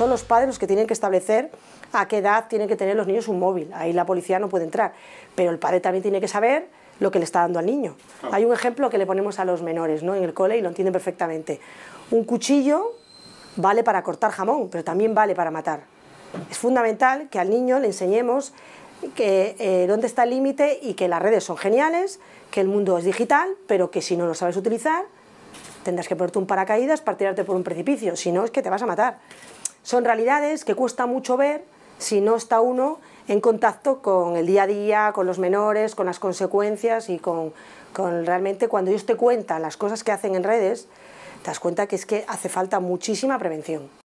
son los padres los que tienen que establecer a qué edad tienen que tener los niños un móvil. Ahí la policía no puede entrar. Pero el padre también tiene que saber lo que le está dando al niño. Hay un ejemplo que le ponemos a los menores ¿no? en el cole y lo entienden perfectamente. Un cuchillo vale para cortar jamón, pero también vale para matar. Es fundamental que al niño le enseñemos que, eh, dónde está el límite y que las redes son geniales, que el mundo es digital, pero que si no lo sabes utilizar, tendrás que ponerte un paracaídas para tirarte por un precipicio, si no es que te vas a matar. Son realidades que cuesta mucho ver si no está uno en contacto con el día a día, con los menores, con las consecuencias y con, realmente cuando ellos te cuentan las cosas que hacen en redes, te das cuenta que es que hace falta muchísima prevención.